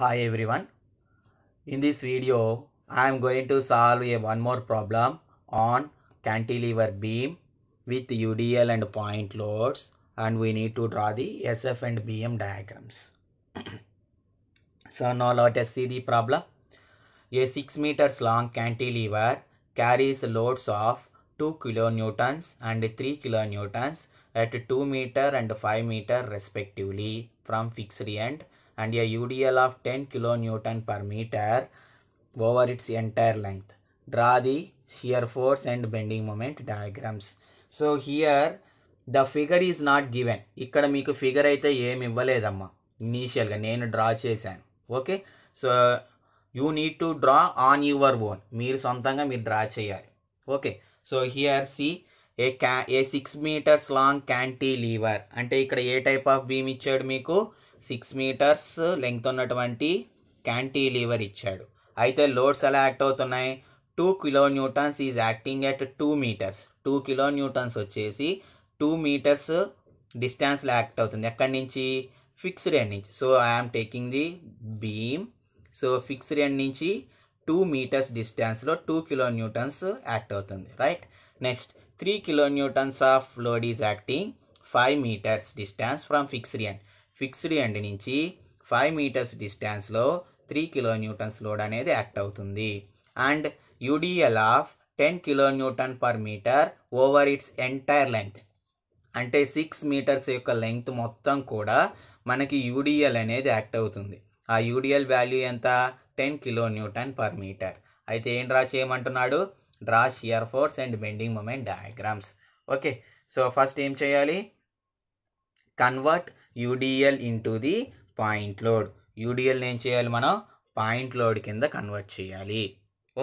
Hi everyone. In this video, I am going to solve a one more problem on cantilever beam with UDL and point loads and we need to draw the SF and BM diagrams. so now let us see the problem. A 6 meters long cantilever carries loads of 2 kilonewtons and 3 kilonewtons at 2 meter and 5 meter respectively from fixed end and and UDL of ten kilo newton per metre over its entire length draw the shear force and bending moment diagrams. So here the figure is not given ఇక్కడ మీకు figure అయితే ఏమి ఇవ్వలేదమ్మా ఇనీషియల్గా నేను draw చేశాను okay so you need to draw on your own మీరు సొంతంగా మీరు డ్రా చేయాలి okay so here see a క్యా a six metres long cantilever అంటే ఇక్కడ ఏ టైప్ ఆఫ్ బీమ్ ఇచ్చాడు మీకు సిక్స్ మీటర్స్ లెంగ్త్ ఉన్నటువంటి క్యాంటీలీవర్ ఇచ్చాడు అయితే లోడ్స్ ఎలా యాక్ట్ అవుతున్నాయి two kilo newtons is acting at two metres two kilo newtons వచ్చేసి టూ మీటర్స్ డిస్టెన్స్లో యాక్ట్ అవుతుంది ఎక్కడి నుంచి ఫిక్స్డ్ ఎండ్ నుంచి so I'm taking the beam so fixed end నుంచి టూ మీటర్స్ డిస్టెన్స్లో టూ కిలో న్యూటన్స్ యాక్ట్ అవుతుంది right next three kilo newtons of load is acting five metres distance from fixed end fixed end నుంచి five metres డిస్టెన్స్లో three kilo newtons load అనేది act అవుతుంది and UDL of ten kilo newton per metre over its entire length అంటే six metres యొక్క length మొత్తం కూడా మనకి UDL అనేది యాక్ట్ అవుతుంది ఆ యూడిఎల్ వాల్యూ ఎంత ten kilo newton per metre అయితే ఏం డ్రా చేయమంటున్నాడు draw shear force and bending moment diagrams okay so first ఏం చేయాలి convert UDL into the point load UDL ఏం చేయాలి మనం పాయింట్ లోడ్ కింద కన్వర్ట్ చేయాలి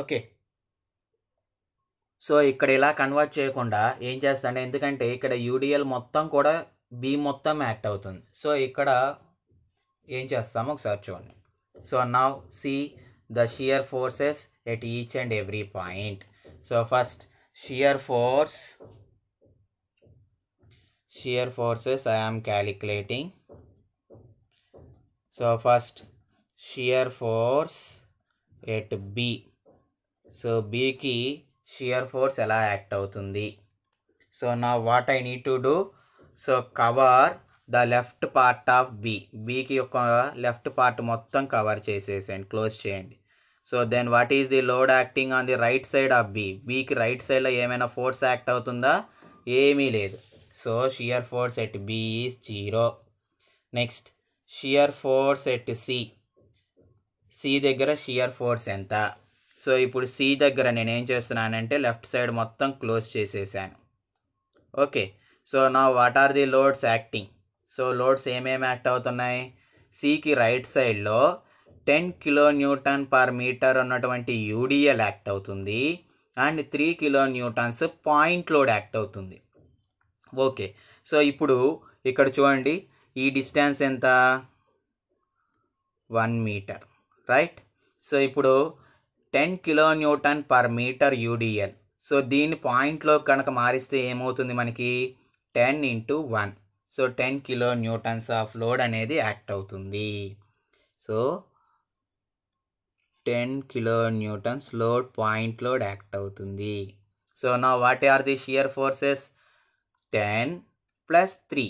ఓకే సో ఇక్కడ ఇలా కన్వర్ట్ చేయకుండా ఏం చేస్తాను ఎందుకంటే ఇక్కడ యూడిఎల్ మొత్తం కూడా బి మొత్తం యాక్ట్ అవుతుంది సో ఇక్కడ ఏం చేస్తామో ఒకసారి చూడండి so now see the shear forces at each and every point so first shear force shear forces I am calculating. So first shear force at B. So B ki shear force ela act avutundi. So now what I need to do? So cover the left part of B బీకి యొక్క left part మొత్తం cover చేసేసేయండి close చేయండి so then what is the load acting on the right side of B బీకి right సైడ్లో ఏమైనా force act అవుతుందా ఏమీ లేదు so shear force at B is 0. Next shear force at C C దగ్గర షియర్ ఫోర్స్ ఎంత so ఇప్పుడు C దగ్గర నేను ఏం చేస్తున్నానంటే లెఫ్ట్ సైడ్ మొత్తం క్లోజ్ చేసేసాను ఓకే సో నా what are the loads acting so loads ఏమేమి యాక్ట్ అవుతున్నాయి సికి రైట్ సైడ్లో ten kilo newton per metre ఉన్నటువంటి యూడిఎల్ యాక్ట్ అవుతుంది and three kilo newtons point load act అవుతుంది ఓకే సో ఇప్పుడు ఇక్కడ చూడండి ఈ డిస్టెన్స్ ఎంత వన్ మీటర్ రైట్ సో ఇప్పుడు ten kilo newton per metre UDL so దీన్ని పాయింట్లో కనుక మారిస్తే ఏమవుతుంది మనకి ten into one so ten kilo newtons of load అనేది యాక్ట్ అవుతుంది so ten kilo newtons load point load act అవుతుంది సో నా what are the shear forces ten plus three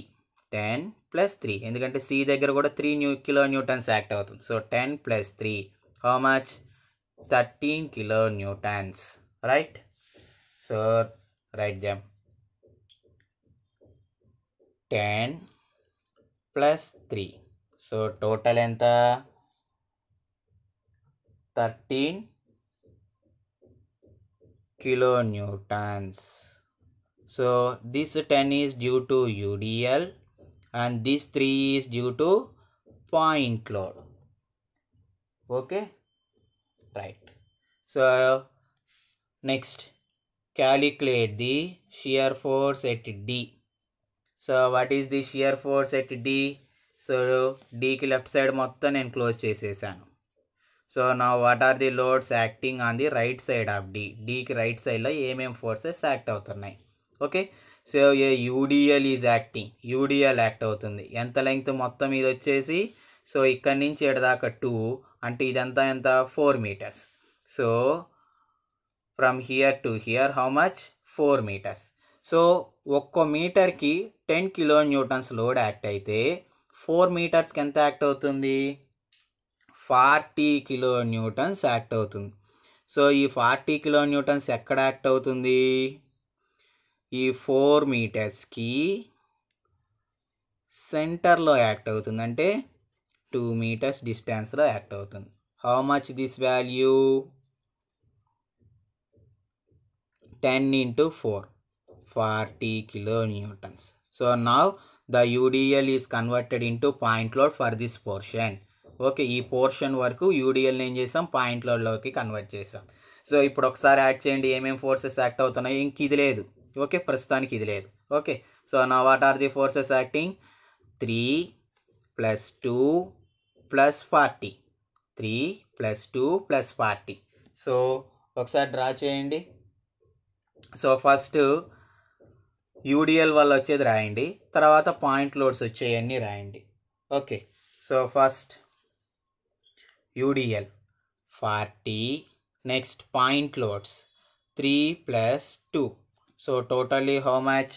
ten plus three ఎందుకంటే సి దగ్గర కూడా three new kilo newtons act అవుతుంది so ten plus three how much thirteen kilo newtons right so right them ten plus three so total ఎంత thirteen kilo newtons So this 10 is due to UDL and this 3 is due to point load. Okay. Right. So next calculate the shear force at D. So what is the shear force at D? So D left side motan and close chases. So now what are the loads acting on the right side of D? D right side la AMM forces act out. Tarnai. Okay so a UDL is acting UDL act అవుతుంది ఎంత length మొత్తం ఇది వచ్చేసి so ఇక్కడి నుంచి దాకా two అంటే ఇదంతా ఎంత four metres so from here to here how much four metres so ఒక్కో మీటర్కి ten kilo newtons load act అయితే ఫోర్ మీటర్స్కి ఎంత యాక్ట్ అవుతుంది ఫార్టీ కిలో న్యూటన్స్ యాక్ట్ అవుతుంది సో ఈ ఫార్టీ కిలో న్యూటన్స్ ఎక్కడ యాక్ట్ అవుతుంది ఈ ఫోర్ మీటర్స్కి సెంటర్లో యాక్ట్ అవుతుంది అంటే టూ మీటర్స్ డిస్టెన్స్లో యాక్ట్ అవుతుంది how much this value ten into four forty kilo newtons so now the UDL is converted into point load for this portion okay ఈ పోర్షన్ వరకు యూడిఎల్ని ఏం చేసాం పాయింట్ లోడ్లోకి కన్వర్ట్ చేసాం సో ఇప్పుడు ఒకసారి యాడ్ చేయండి ఏమేమి ఫోర్సెస్ యాక్ట్ అవుతున్నాయి ఇంక ఇది లేదు ఓకే ప్రస్తుతానికి ఇది లేదు ఓకే సో నా what are the forces acting three plus two plus forty three plus two plus forty so ఒకసారి డ్రా చేయండి సో ఫస్ట్ యూడిఎల్ వల్ల వచ్చేది రాయండి తర్వాత పాయింట్ లోడ్స్ వచ్చేయన్నీ రాయండి okay so first UDL forty next point loads three plus two So totally how much?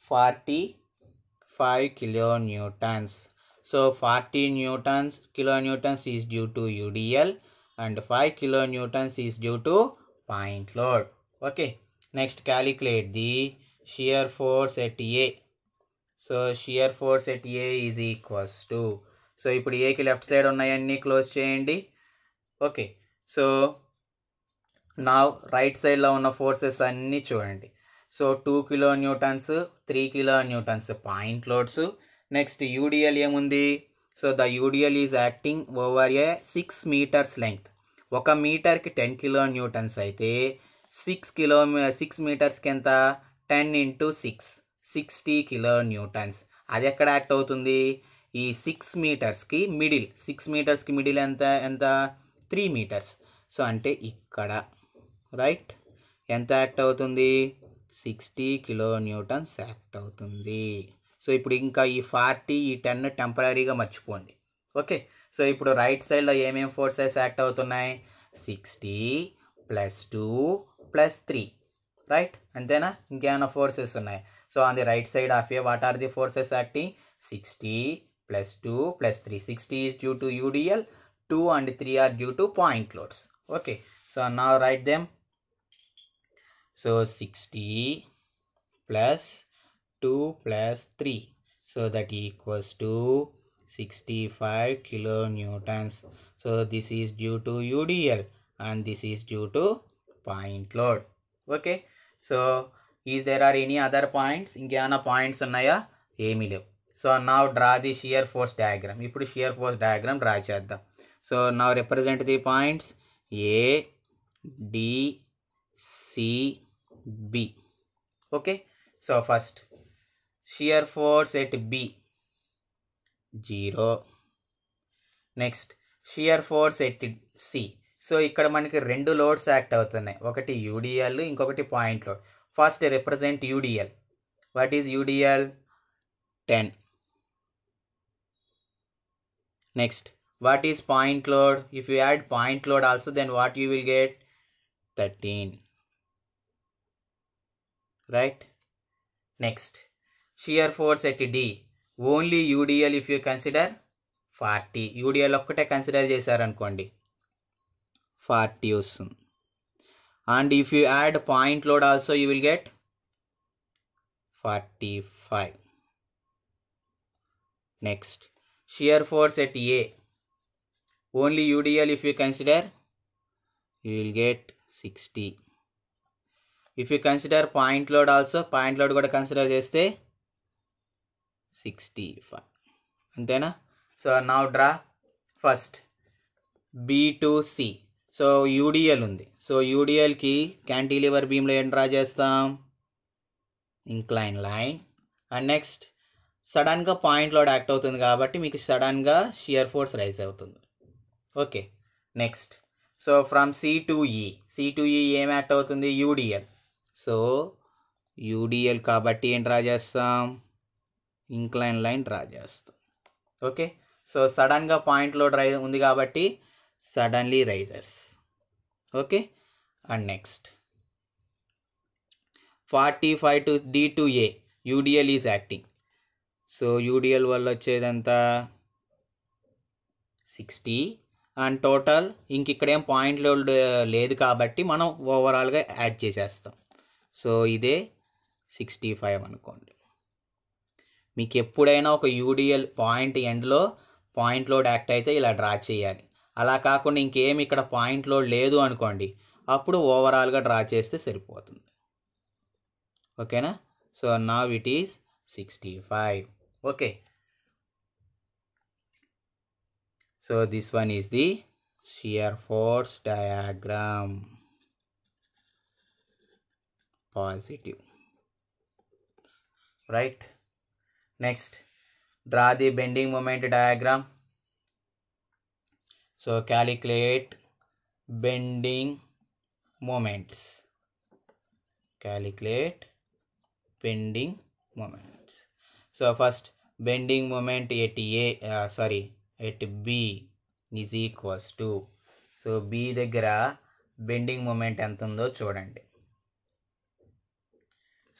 45 kilonewtons. So 40 newtons kilonewtons is due to UDL and 5 kilonewtons is due to point load. Okay. Next calculate the shear force at A. So shear force at A is equals to. So ఇప్పుడు ఏకి left side ఉన్నాయన్నీ close చేయండి okay so నా right సైడ్లో ఉన్న forces అన్నీ చూడండి so two kilo newtons three kilo newtons point loads next UDL ఏముంది so the UDL is acting over a six metres length ఒక మీటర్కి టెన్ కిలో న్యూటన్స్ అయితే సిక్స్ కిలో సిక్స్ మీటర్స్కి ఎంత ten into six sixty kilo newtons అది ఎక్కడ act అవుతుంది ఈ సిక్స్ మీటర్స్కి మిడిల్ సిక్స్ మీటర్స్కి మిడిల్ ఎంత ఎంత త్రీ మీటర్స్ సో అంటే ఇక్కడ రైట్ ఎంత యాక్ట్ అవుతుంది సిక్స్టీ కిలో న్యూటన్స్ యాక్ట్ అవుతుంది సో ఇప్పుడు ఇంకా ఈ ఫార్టీ ఈ టెన్ టెంపరీగా మర్చిపోండి ఓకే సో ఇప్పుడు రైట్ సైడ్లో ఏమేమి ఫోర్సెస్ యాక్ట్ అవుతున్నాయి sixty plus two plus three right అంతేనా ఇంకేమైనా ఫోర్సెస్ ఉన్నాయి so on the right side of A what are the forces acting sixty plus two plus three sixty is due to UDL two and three are due to point loads okay so నా right them So 60 plus 2 plus 3. So that equals to 65 kilonewtons. So this is due to UDL and this is due to point load. Okay. So is there are any other points? In Ingiana points A naya So now draw the shear force diagram. You put shear force diagram draw chadda. So now represent the points A D C B. Okay. So first shear force at B 0. Next shear force at C so ఇక్కడ మనకి రెండు loads act అవుతున్నాయి ఒకటి UDL ఇంకొకటి point load first represent UDL what is UDL ten next what is point load if you add point load also then what you will get thirteen right next shear force at D only UDL if you consider forty UDL ఒక్కటే consider చేశారనుకోండి forty వస్తుంది and if you add point load also you will get forty five next shear force at A only UDL if you consider you will get sixty if you consider point load also point load కూడా consider చేస్తే sixty five అంతేనా so నా draw first B to C so UDL ఉంది సో యూడిఎల్కి cantilever బీమ్లో ఏం draw చేస్తాం ఇంక్లైన్ లైన్ అండ్ నెక్స్ట్ సడన్గా పాయింట్ లోడ్ యాక్ట్ అవుతుంది కాబట్టి మీకు సడన్గా షియర్ ఫోర్స్ రైజ్ అవుతుంది okay next so from C to E C to E ఏం యాక్ట్ అవుతుంది యూడిఎల్ సో యూడిఎల్ కాబట్టి ఏం డ్రా చేస్తాం ఇంక్లైన్ లైన్ డ్రా చేస్తాం ఓకే సో సడన్గా పాయింట్లో డ్రై ఉంది కాబట్టి suddenly rises okay and next forty five to D to A UDL is acting so UDL వల్ల వచ్చేదంతా సిక్స్టీ అండ్ టోటల్ ఇంక ఇక్కడేం పాయింట్లు లేదు కాబట్టి మనం ఓవరాల్గా యాడ్ చేసేస్తాం సో ఇదే సిక్స్టీ ఫైవ్ అనుకోండి మీకు ఎప్పుడైనా ఒక యూడిఎల్ పాయింట్ ఎండ్లో పాయింట్ లోడ్ యాక్ట్ అయితే ఇలా డ్రా చేయాలి అలా కాకుండా ఇంకేమి ఇక్కడ పాయింట్ లోడ్ లేదు అనుకోండి అప్పుడు ఓవరాల్గా డ్రా చేస్తే సరిపోతుంది ఓకేనా సో నా it is sixty five okay so this one is the shear force diagram positive right next draw the bending moment diagram so calculate bending moments calculate bending moments so first bending moment at a uh, sorry at b is equals to so B దగ్గర bending moment ఎంత ఉందో చూడండి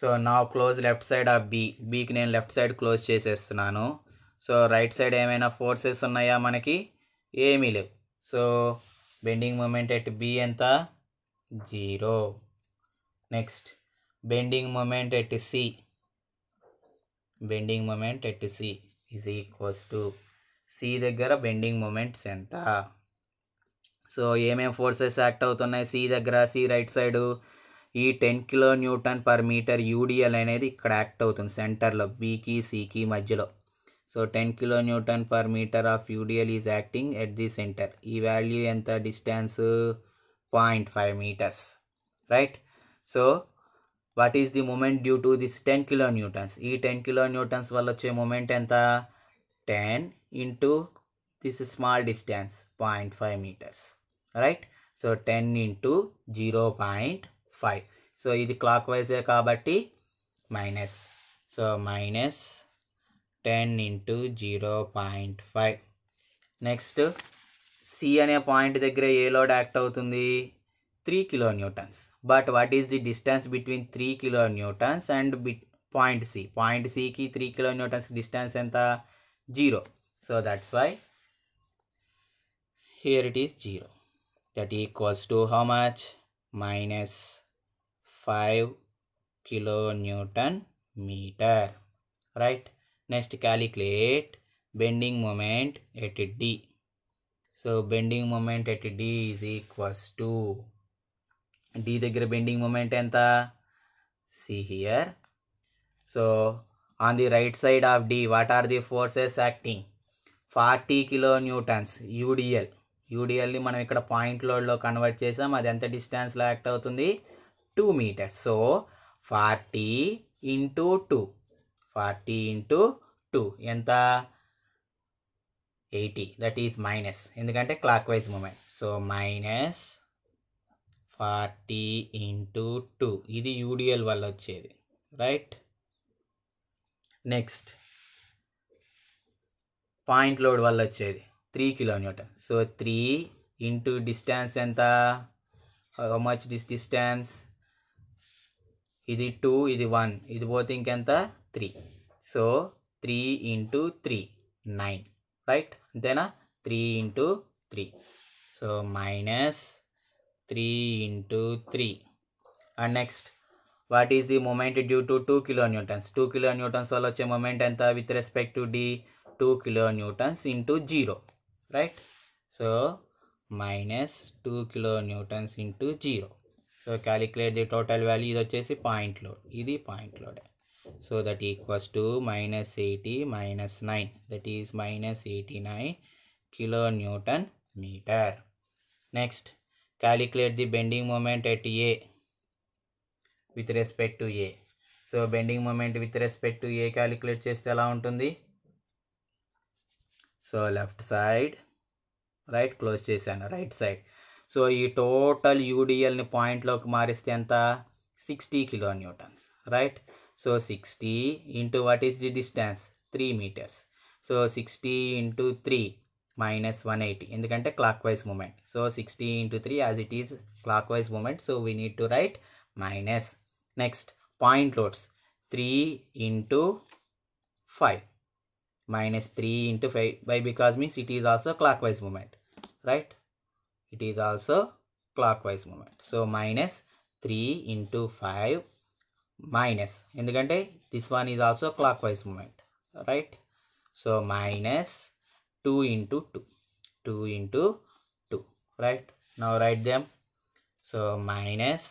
so నా close left side ఆ B బీకి నేను left side close చేసేస్తున్నాను so right side ఏమైనా ఫోర్సెస్ ఉన్నాయా మనకి ఏమీ లేవు so bending moment at B ఎంత zero next bending moment at C bending moment at C is equals to C దగ్గర బెండింగ్ మూమెంట్స్ ఎంత సో ఏమేమి ఫోర్సెస్ యాక్ట్ అవుతున్నాయి సి దగ్గర సి రైట్ సైడు ఈ ten kilo newton per metre UDL అనేది ఇక్కడ act అవుతుంది సెంటర్లో బీకి సికి మధ్యలో so ten kilo newton per metre of UDL is acting at the centre ఈ వాల్యూ ఎంత distance point five metres right so what is the moment due to this ten kilo newtons ఈ ten kilo newtons వల్ల వచ్చే moment ఎంత ten into this small distance point five metres right so ten into zero point five so ఇది clock వైజే కాబట్టి minus so minus ten into zero point five next C అనే point దగ్గర a load act అవుతుంది three kilo newtons but what is the distance between three kilo newtons and bit point C point సికి three kilo newtons distance ఎంత zero so that's why here it is zero that equals to how much minus five kilo newton metre right next calculate bending moment at D so bending moment at D is equals to D దగ్గర bending moment ఎంత C here so on the right side of D what are the forces acting forty kilo newtons UDL యూడిఎల్ని మనం ఇక్కడ point లోడ్లో convert చేసాం అది ఎంత డిస్టెన్స్లో యాక్ట్ అవుతుంది two metres so forty into two forty into two ఎంత ఎయిటీ దట్ ఈజ్ మైనస్ ఎందుకంటే clockwise moment so minus forty into two ఇది యూడిఎల్ వల్ల వచ్చేది రైట్ నెక్స్ట్ పాయింట్ లోడ్ వల్ల వచ్చేది three kilometre so three into distance ఎంత how much dis distance ఇది two ఇది వన్ ఇది పోతే ఇంకెంత three so three into three nine right అంతేనా three into three so minus three into three and next what is the moment due to two kilo newtons two kilo newtons వల్ల వచ్చే moment ఎంత with respect to D two kilo newtons into zero right so minus two kilo newtons into zero so calculate the total value ఇది వచ్చేసి point load ఇది point load so that equals to minus eighty minus nine that is minus eighty nine kilo newton metre next calculate the bending moment at a with respect to A so bending moment with respect to A calculate చేస్తే ఎలా ఉంటుంది so left side right close చేశాను right side So, this total UDL ni point load kumari 60 kilonewtons, right? So, 60 into what is the distance? 3 meters. So, 60 into 3 minus 180. In the kind clockwise moment. So, 60 into 3 as it is clockwise moment. So, we need to write minus. Next, point loads. 3 into 5 minus 3 into 5 by because means it is also clockwise moment right it is also clockwise movement so minus 3 into 5 minus In the endukante this one is also clockwise movement right so minus 2 into 2 2 into 2 right now write them so minus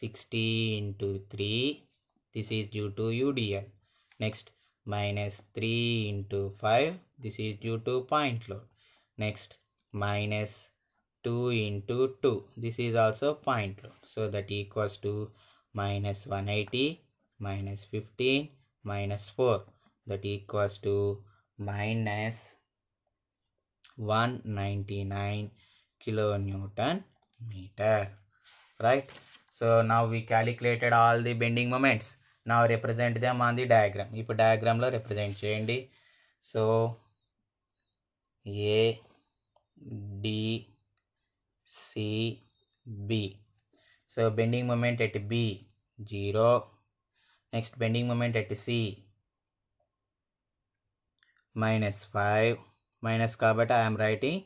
60 into 3 this is due to udl next minus 3 into 5 this is due to point load next minus 2 into 2 this is also point load so that equals to minus 180 minus 15 minus 4 that equals to minus 199 kilonewton meter right so now we calculated all the bending moments now represent them on the diagram if diagram lo represent cheyandi so a D C B. So bending moment at B 0. Next bending moment at C minus 5. Minus ka I am writing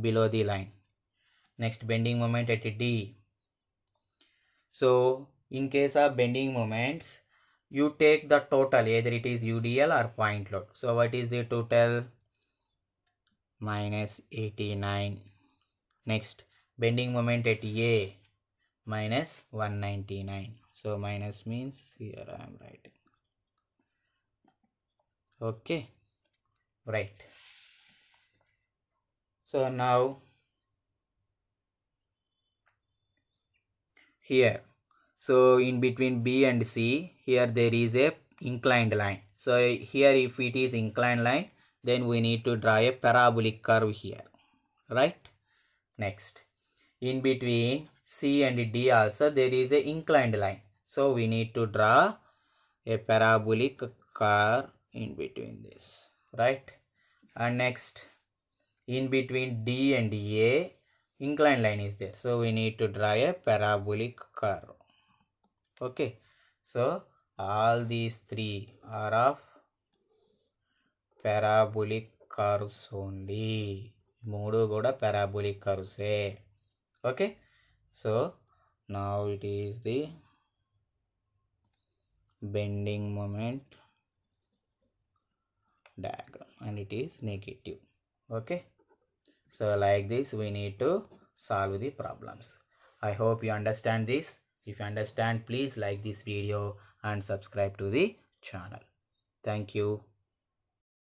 below the line. Next bending moment at D. So in case of bending moments you take the total either it is UDL or point load. So what is the total minus 89 next bending moment at a minus 199 so minus means here i am writing okay right so now here so in between b and c here there is a inclined line so here if it is inclined line then we need to draw a parabolic curve here right next in between c and d also there is a inclined line so we need to draw a parabolic curve in between this right and next in between d and a inclined line is there so we need to draw a parabolic curve okay so all these three are of parabolic curves ఉంది మూడు కూడా పెరాబులిక్ కర్వ్సే okay so now it is the bending moment diagram and it is negative okay so like this we need to solve the problems i hope you understand this if you understand please like this video and subscribe to the channel thank you